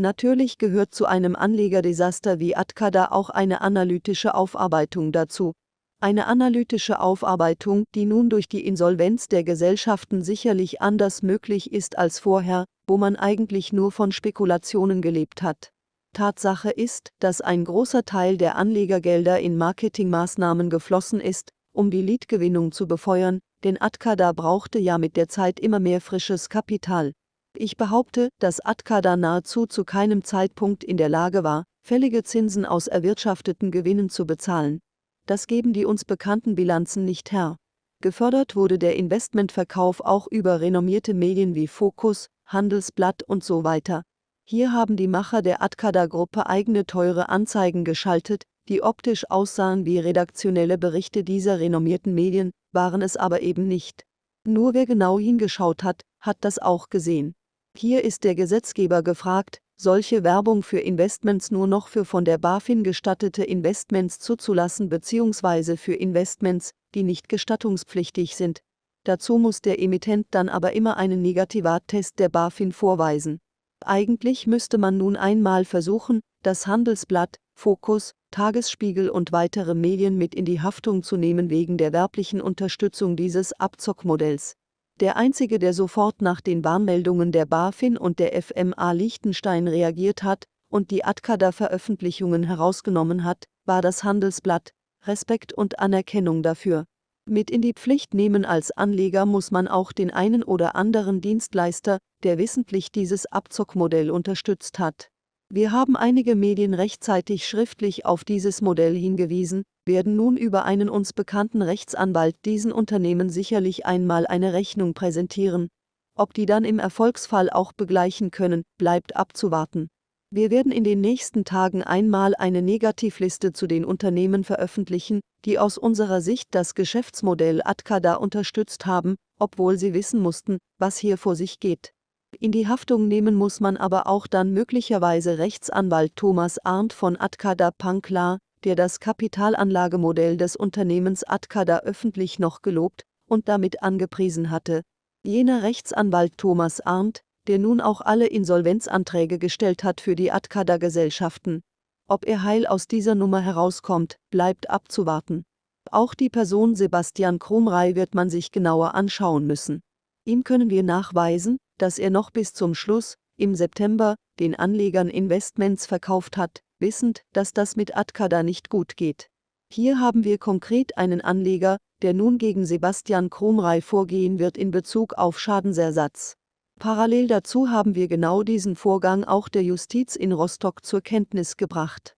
Natürlich gehört zu einem Anlegerdesaster wie Atkada auch eine analytische Aufarbeitung dazu. Eine analytische Aufarbeitung, die nun durch die Insolvenz der Gesellschaften sicherlich anders möglich ist als vorher, wo man eigentlich nur von Spekulationen gelebt hat. Tatsache ist, dass ein großer Teil der Anlegergelder in Marketingmaßnahmen geflossen ist, um die Leadgewinnung zu befeuern, denn Atkada brauchte ja mit der Zeit immer mehr frisches Kapital. Ich behaupte, dass Atkada nahezu zu keinem Zeitpunkt in der Lage war, fällige Zinsen aus erwirtschafteten Gewinnen zu bezahlen. Das geben die uns bekannten Bilanzen nicht her. Gefördert wurde der Investmentverkauf auch über renommierte Medien wie Focus, Handelsblatt und so weiter. Hier haben die Macher der Atkada-Gruppe eigene teure Anzeigen geschaltet, die optisch aussahen wie redaktionelle Berichte dieser renommierten Medien, waren es aber eben nicht. Nur wer genau hingeschaut hat, hat das auch gesehen. Hier ist der Gesetzgeber gefragt, solche Werbung für Investments nur noch für von der BaFin gestattete Investments zuzulassen bzw. für Investments, die nicht gestattungspflichtig sind. Dazu muss der Emittent dann aber immer einen Negativattest der BaFin vorweisen. Eigentlich müsste man nun einmal versuchen, das Handelsblatt, Fokus, Tagesspiegel und weitere Medien mit in die Haftung zu nehmen wegen der werblichen Unterstützung dieses Abzockmodells der einzige, der sofort nach den Warnmeldungen der BaFin und der FMA Liechtenstein reagiert hat und die Atkada-Veröffentlichungen herausgenommen hat, war das Handelsblatt. Respekt und Anerkennung dafür. Mit in die Pflicht nehmen als Anleger muss man auch den einen oder anderen Dienstleister, der wissentlich dieses Abzockmodell unterstützt hat. Wir haben einige Medien rechtzeitig schriftlich auf dieses Modell hingewiesen, werden nun über einen uns bekannten Rechtsanwalt diesen Unternehmen sicherlich einmal eine Rechnung präsentieren. Ob die dann im Erfolgsfall auch begleichen können, bleibt abzuwarten. Wir werden in den nächsten Tagen einmal eine Negativliste zu den Unternehmen veröffentlichen, die aus unserer Sicht das Geschäftsmodell Atkada unterstützt haben, obwohl sie wissen mussten, was hier vor sich geht. In die Haftung nehmen muss man aber auch dann möglicherweise Rechtsanwalt Thomas Arndt von Atkada Pankla, wir das Kapitalanlagemodell des Unternehmens Atkada öffentlich noch gelobt und damit angepriesen hatte. Jener Rechtsanwalt Thomas Arndt, der nun auch alle Insolvenzanträge gestellt hat für die atkada gesellschaften Ob er heil aus dieser Nummer herauskommt, bleibt abzuwarten. Auch die Person Sebastian Kromrei wird man sich genauer anschauen müssen. Ihm können wir nachweisen, dass er noch bis zum Schluss, im September, den Anlegern Investments verkauft hat, wissend, dass das mit Atkada nicht gut geht. Hier haben wir konkret einen Anleger, der nun gegen Sebastian Kromrei vorgehen wird in Bezug auf Schadensersatz. Parallel dazu haben wir genau diesen Vorgang auch der Justiz in Rostock zur Kenntnis gebracht.